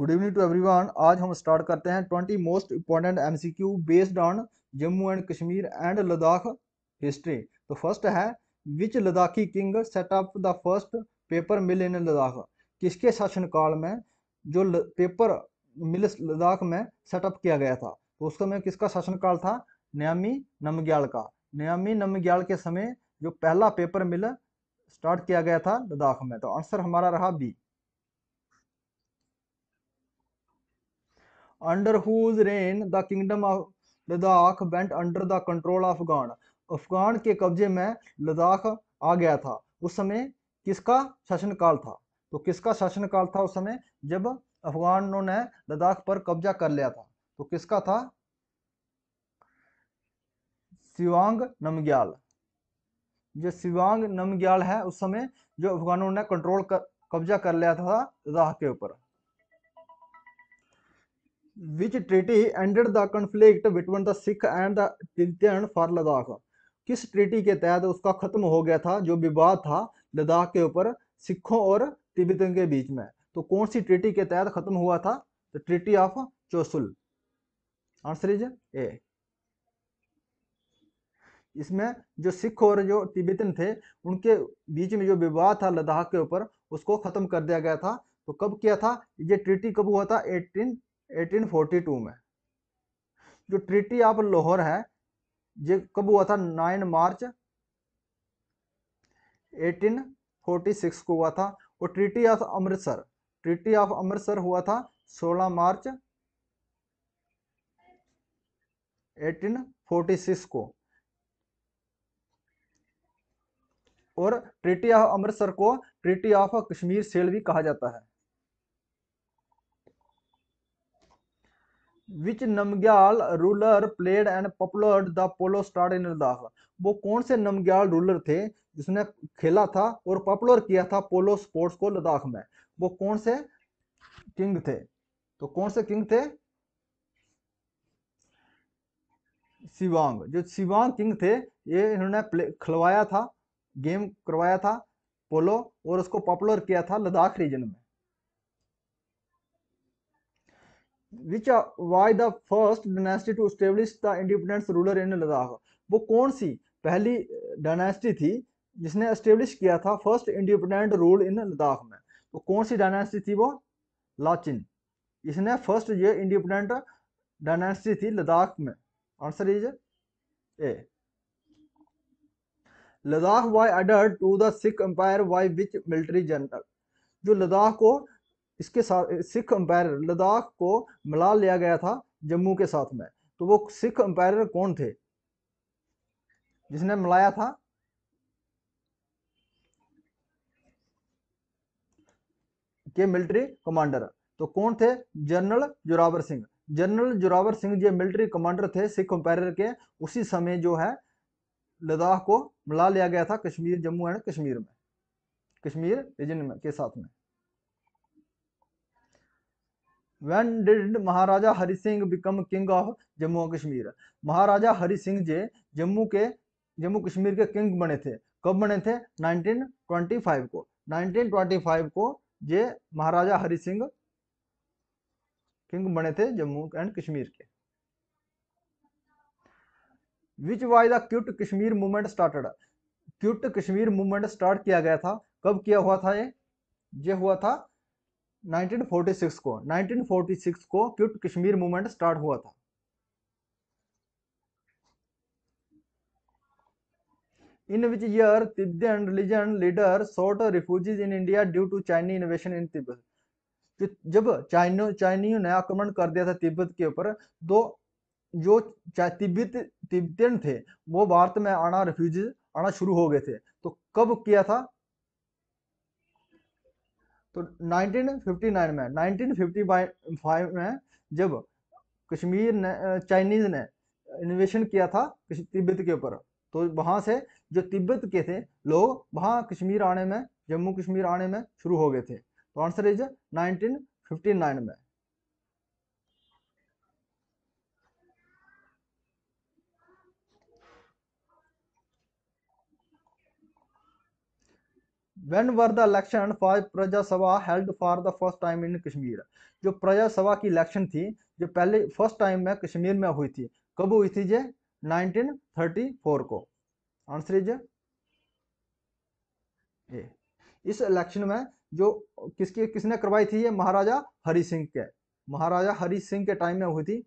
Good evening to everyone आज हम start करते हैं twenty most important MCQ based on Jammu and Kashmir and Ladakh history तो फर्स्ट है which Ladakhi king set up the first paper mill in Ladakh किसके शासनकाल में जो ल, पेपर मिल लद्दाख में सेटअप किया गया था तो उस समय किसका शासनकाल था नयामी नमग्याल का नयामी नमग्याल के समय जो पहला पेपर मिल स्टार्ट किया गया था लद्दाख में तो आंसर हमारा रहा B under whose reign the kingdom of Ladakh went under the control of Afghan Afghan के कब्जे में लद्दाख आ गया था उस समय किसका शासनकाल था तो किसका शासनकाल था उस समय जब अफगानों ने लद्दाख पर कब्जा कर लिया था तो किसका था सिवांग नमग्याल जो सिवांग नमग्याल है उस समय जो अफगानों ने कंट्रोल कर कब्जा कर लिया था लद्दाख के ऊपर which treaty ended the conflict between the Sikh and the Tibetan for Ladakh किस ट्रिटी के तहत उसका खत्म हो गया था जो विवाद था लद्दाख के ऊपर सिखों और तिब्बतियों के बीच में तो कौन सी ट्रिटी के तहत खत्म हुआ था the treaty of Chushul answer is A इसमें जो सिख और जो तिब्बतन थे उनके बीच में जो विवाद था लद्दाख के ऊपर उसको खत्म कर दिया गया था तो कब किया था ये ट्रीटी कब हुआ था 1842 में जो ट्रिटी ऑफ लाहौर है ये कब हुआ था 9 मार्च 1846 को हुआ था और treaty of Amritsar treaty of Amritsar हुआ था 16 मार्च 1846 को और ट्रिटी ऑफ अमृतसर को ट्रिटी ऑफ कश्मीर सेल भी कहा जाता है which Namgyal ruler played and popular the polo star in Ladakh वो कौन से नमग्याल रूलर थे जिसने खेला था और पॉपुलर किया था पोलो स्पोर्ट्स को लद्दाख में वो कौन से किंग थे तो कौन से किंग थे सिवांग जो सिवांग किंग थे ये इन्होंने खिलवाया था गेम करवाया था पोलो और उसको पॉपुलर किया था लद्दाख रीजन में which was the first dynasty to establish the independence ruler in Ladakh वो कौन सी पहली डायनेस्टी थी जिसने एस्टेब्लिश किया था first independent rule in Ladakh में तो कौन सी डायनेस्टी थी वो लाचिन इसने फर्स्ट ये इंडिपेंडेंट डायनेस्टी थी लद्दाख में answer is A Ladakh was added to the Sikh empire was which military general जो लद्दाख को इसके साथ सिख अंपायर लद्दाख को मिला लिया गया था जम्मू के साथ में तो वो सिख अंपायर कौन थे जिसने मिलाया था के मिलिट्री कमांडर तो कौन थे जनरल जोरावर सिंह जनरल जोरावर सिंह जो मिलिट्री कमांडर थे सिख अंपायर के उसी समय जो है लद्दाख को मिला लिया गया था कश्मीर जम्मू एंड कश्मीर में कश्मीर रीजन में के साथ में when did Maharaja Hari Singh become king of Jammu and Kashmir? Maharaja Hari Singh ji Jammu के जम्मू कश्मीर के किंग बने थे कब बने थे 1925 को 1925 को जे महाराजा हरि सिंह किंग बने थे जम्मू एंड कश्मीर के which was the quit Kashmir movement started quit Kashmir movement start किया गया था कब किया हुआ था ये ये हुआ था 1946 को 1946 को क्यूट कश्मीर मूवमेंट स्टार्ट हुआ था in which year Tibetan religion leader sought refugees in India due to Chinese invasion in Tibet. जब चाइनो चाइनी ने आक्रमण कर दिया था तिब्बत के ऊपर तो जो तिब्बत तिब्बतन थे वो भारत में आना रिफ्यूजी आना शुरू हो गए थे तो कब किया था तो 1959 में 1955 में जब कश्मीर ने चाइनीज ने इन्वेशन किया था तिब्बत के ऊपर तो वहाँ से जो तिब्बत के थे लोग वहाँ कश्मीर आने में जम्मू कश्मीर आने में शुरू हो गए थे तो आंसर इज 1959 में when were the election for praja sabha held for the first time in kashmir जो प्रजा सभा की इलेक्शन थी जो पहले फर्स्ट टाइम में कश्मीर में हुई थी कब हुई थी जे 1934 को आंसर इज ए इस इलेक्शन में जो किसकी किसने करवाई थी ये महाराजा हरि सिंह के महाराजा हरि सिंह के टाइम में हुई थी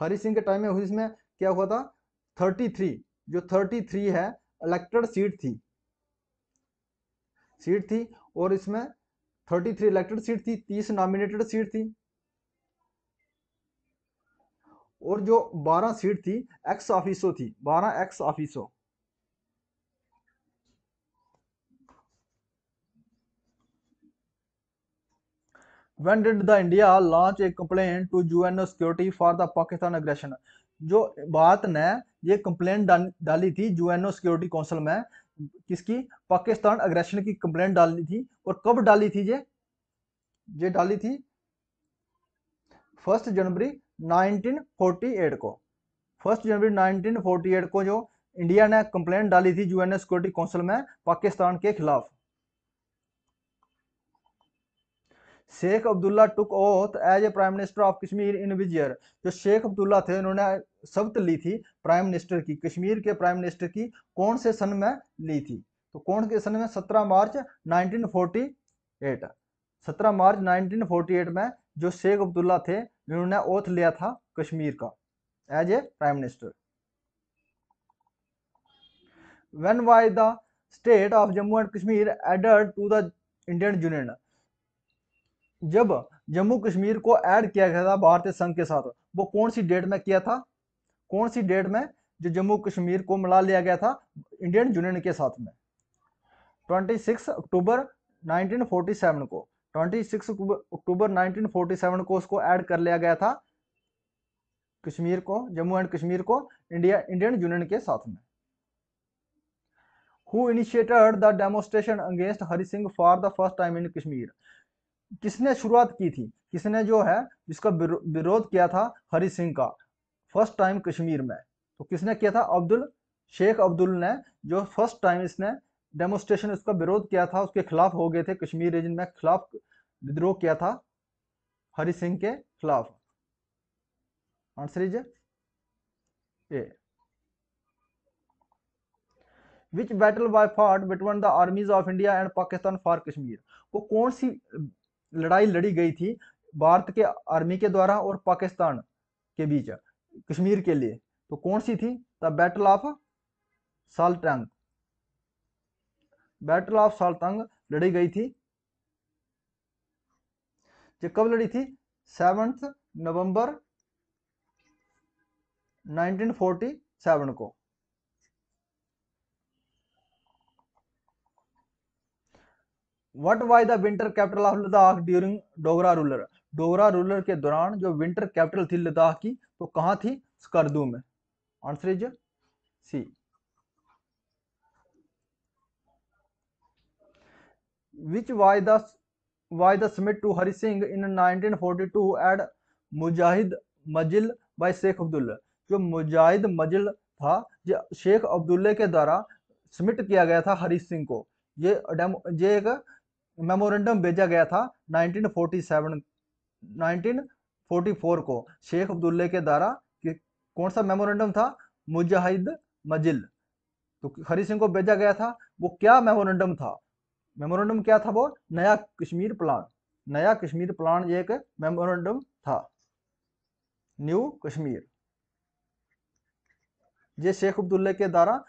हरि सिंह के टाइम में हुई इसमें क्या हुआ था 33 जो 33 है इलेक्टेड सीट थी सीट थी और इसमें 33 इलेक्टेड सीट थी 30 नॉमिनेटेड सीट थी और जो 12 सीट थी एक्स ऑफिसो थी 12 ex officio when did the india launch a complaint to un security for the pakistan aggression जो बात ने ये कंप्लेंट डाली थी यूएनओ सिक्योरिटी काउंसिल में किसकी पाकिस्तान अग्रेशन की कंप्लेंट डालनी थी और कब डाली थी ये ये डाली थी फर्स्ट जनवरी 1948 को फर्स्ट जनवरी 1948 को जो इंडिया ने कंप्लेंट डाली थी यूएनए सिक्योरिटी काउंसिल में पाकिस्तान के खिलाफ Sheikh Abdullah took oath as a prime minister of Kashmir in which year जो शेख अब्दुल्ला थे उन्होंने शब्द ली थी प्राइम मिनिस्टर की कश्मीर के प्राइम मिनिस्टर की कौन से सन में ली थी तो कौन के सन में सत्रह मार्च 1948 सत्रह मार्च 1948 में जो शेख अब्दुल्ला थे उन्होंने ओथ लिया था कश्मीर का as a prime minister when was the state of Jammu and Kashmir एडर्ड टू द इंडियन यूनियन जब जम्मू कश्मीर को ऐड किया गया था भारतीय संघ के साथ वो कौन सी डेट में किया था कौन सी डेट में जो जम्मू कश्मीर को मिला लिया गया था इंडियन यूनियन के साथ में 26 अक्टूबर 1947 को 26 अक्टूबर 1947 को उसको ऐड कर लिया गया था कश्मीर को जम्मू एंड कश्मीर को इंडिया इंडियन यूनियन के साथ में who initiated the demonstration against Hari Singh for the first time in Kashmir किसने शुरुआत की थी किसने जो है जिसका विरोध किया था हरि सिंह का फर्स्ट टाइम कश्मीर में तो किसने किया था अब्दुल शेख अब्दुल ने जो फर्स्ट टाइम इसने डेमोस्ट्रेशन उसका विरोध किया था उसके खिलाफ हो गए थे कश्मीर रीजन में खिलाफ विद्रोह किया था हरि सिंह के खिलाफ answer is A which battle by fought between the armies of India and Pakistan for Kashmir वो कौन सी लड़ाई लड़ी गई थी भारत के आर्मी के द्वारा और पाकिस्तान के बीच कश्मीर के लिए तो कौन सी थी the battle of Saltang battle of Saltang लड़ी गई थी जो कब लड़ी थी सेवंथ नवंबर 1947 को what was the winter capital of Ladakh during Dogra ruler Dogra ruler के दौरान जो विंटर कैपिटल थी लद्दाख की तो कहाँ थी स्कर्दू में answer is C which why the why the summit to Hari Singh in 1942 at Mujahid Manzil by Sheikh Abdullah जो मुजाहिद मजिल था जो शेख अब्दुल्ला के द्वारा समिट किया गया था हरी सिंह को ये डेमो ये एक मेमोरेंडम भेजा गया था 1947 1944 को शेख अब्दुल्ले के द्वारा कौन सा मेमोरेंडम था मुजाहिद मजिल तो हरी सिंह को भेजा गया था वो क्या मेमोरेंडम था मेमोरेंडम क्या था वो नया कश्मीर प्लान नया कश्मीर प्लान ये एक मेमोरेंडम था न्यू कश्मीर ये शेख अब्दुल्ले के द्वारा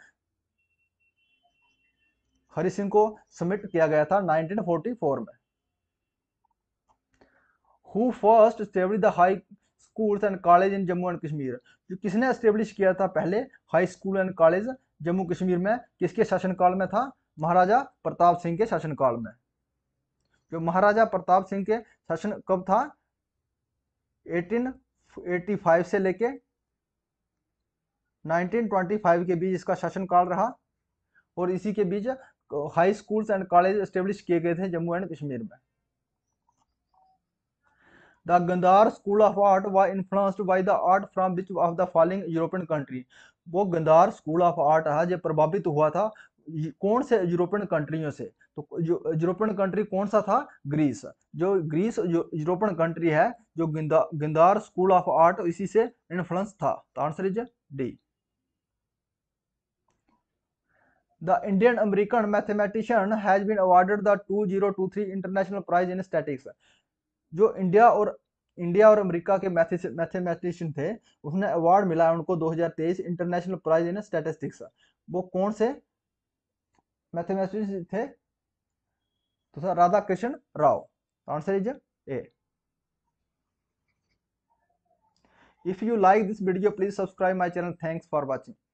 हरि सिंह को सबमिट किया गया था 1944 में who first establish the high schools and college in Jammu and Kashmir जो किसने स्टेब्लिश किया था पहले high school and college Jammu Kashmir में किसके शासनकाल में था महाराजा प्रताप सिंह के शासनकाल में जो महाराजा प्रताप सिंह के शासन कब था 1885 से लेके 1925 के बीच इसका शासनकाल रहा और इसी के बीच high schools and college establish किए गए थे जम्मू एंड कश्मीर में the Gandhara school of art was influenced by the art from which of the following European country वो गंदार स्कूल ऑफ आर्ट है जो प्रभावित हुआ था कौन से यूरोपियन कंट्रियों से तो यूरोपियन कंट्री कौन सा था ग्रीस जो ग्रीस यूरोपियन कंट्री है जो गिंदार स्कूल ऑफ आर्ट इसी से इन्फ्लुएंस था तो answer is D the Indian American mathematician has been awarded the two zero two three international prize in statistics जो इंडिया और इंडिया और अमेरिका के मैथमेटिशियन थे उसने अवार्ड मिला उनको 2023 इंटरनेशनल प्राइज इन स्टैटिस्टिक्स वो कौन से मैथमेटिशियन थे तो sir Radhakrishna Rao answer is A if you like this video please subscribe my channel thanks for watching